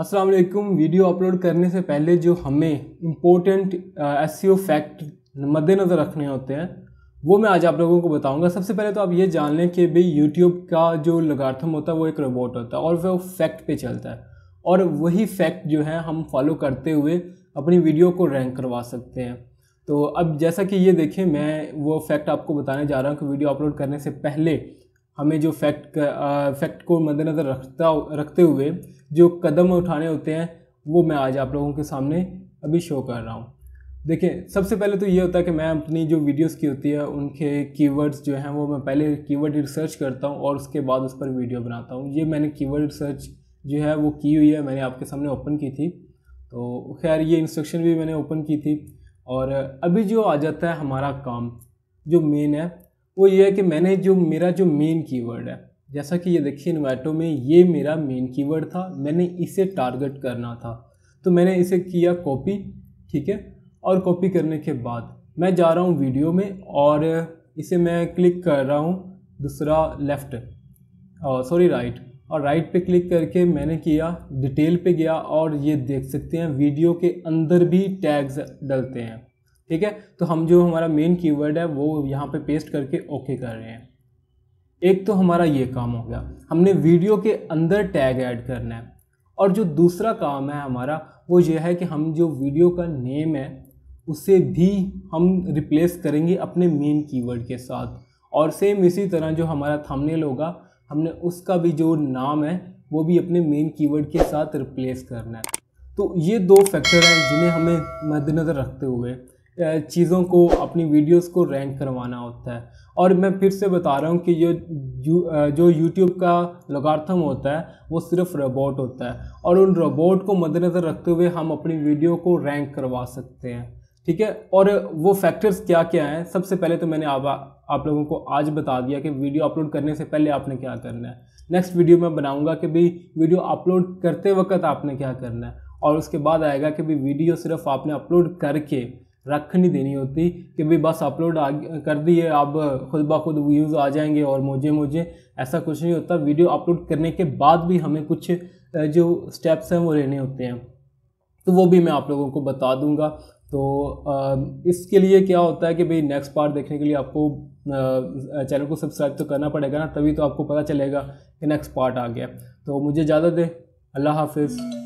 अस्सलाम वालेकुम video upload करने से पहले जो हमें इम्पोर्टेंट एस सी फैक्ट मद्देनज़र रखने होते हैं वो मैं आज आप लोगों को बताऊंगा सबसे पहले तो आप ये जान लें कि भाई यूट्यूब का जो लगार्थम होता है वो एक रोबोट होता है और वह फैक्ट पे चलता है और वही फैक्ट जो है हम फॉलो करते हुए अपनी वीडियो को रैंक करवा सकते हैं तो अब जैसा कि ये देखें मैं वो फैक्ट आपको बताने जा रहा हूँ कि वीडियो अपलोड करने से पहले हमें जो फैक्ट फैक्ट को मद्देनज़र रखता रखते हुए जो कदम उठाने होते हैं वो मैं आज आप लोगों के सामने अभी शो कर रहा हूँ देखिए सबसे पहले तो ये होता है कि मैं अपनी जो वीडियोस की होती है उनके कीवर्ड्स जो हैं वो मैं पहले कीवर्ड रिसर्च करता हूँ और उसके बाद उस पर वीडियो बनाता हूँ ये मैंने कीवर्ड रिसर्च जो है वो की हुई है मैंने आपके सामने ओपन की थी तो खैर ये इंस्ट्रक्शन भी मैंने ओपन की थी और अभी जो आ जाता है हमारा काम जो मेन है वो ये है कि मैंने जो मेरा जो मेन कीवर्ड है जैसा कि ये देखिए इन्वाइटो में ये मेरा मेन कीवर्ड था मैंने इसे टारगेट करना था तो मैंने इसे किया कॉपी ठीक है और कॉपी करने के बाद मैं जा रहा हूँ वीडियो में और इसे मैं क्लिक कर रहा हूँ दूसरा लेफ़्ट सॉरी राइट और राइट पे क्लिक करके मैंने किया डिटेल पे गया और ये देख सकते हैं वीडियो के अंदर भी टैग्स डलते हैं ठीक है तो हम जो हमारा मेन कीवर्ड है वो यहाँ पे पेस्ट करके ओके कर रहे हैं एक तो हमारा ये काम हो गया हमने वीडियो के अंदर टैग ऐड करना है और जो दूसरा काम है हमारा वो ये है कि हम जो वीडियो का नेम है उसे भी हम रिप्लेस करेंगे अपने मेन कीवर्ड के साथ और सेम इसी तरह जो हमारा थंबनेल होगा हमने उसका भी जो नाम है वो भी अपने मेन कीवर्ड के साथ रिप्लेस करना है तो ये दो फैक्टर हैं जिन्हें हमें मद्देनज़र रखते हुए चीज़ों को अपनी वीडियोस को रैंक करवाना होता है और मैं फिर से बता रहा हूँ कि ये जो यूट्यूब का लगार्थम होता है वो सिर्फ रोबोट होता है और उन रोबोट को मद्देनज़र रखते हुए हम अपनी वीडियो को रैंक करवा सकते हैं ठीक है और वो फैक्टर्स क्या क्या हैं सबसे पहले तो मैंने आप आप लोगों को आज बता दिया कि वीडियो अपलोड करने से पहले आपने क्या करना है नेक्स्ट वीडियो मैं बनाऊँगा कि भाई वीडियो अपलोड करते वक्त आपने क्या करना है और उसके बाद आएगा कि भाई वीडियो सिर्फ आपने अपलोड करके रख नहीं देनी होती कि भाई बस अपलोड कर दिए अब खुद ब खुद व्यूज़ आ जाएंगे और मुझे मुझे ऐसा कुछ नहीं होता वीडियो अपलोड करने के बाद भी हमें कुछ जो स्टेप्स हैं वो लेने होते हैं तो वो भी मैं आप लोगों को बता दूंगा तो इसके लिए क्या होता है कि भाई नेक्स्ट पार्ट देखने के लिए आपको चैनल को सब्सक्राइब तो करना पड़ेगा ना तभी तो आपको पता चलेगा कि नेक्स्ट पार्ट आ गया तो मुझे इजाज़त दे अल्लाह हाफिज़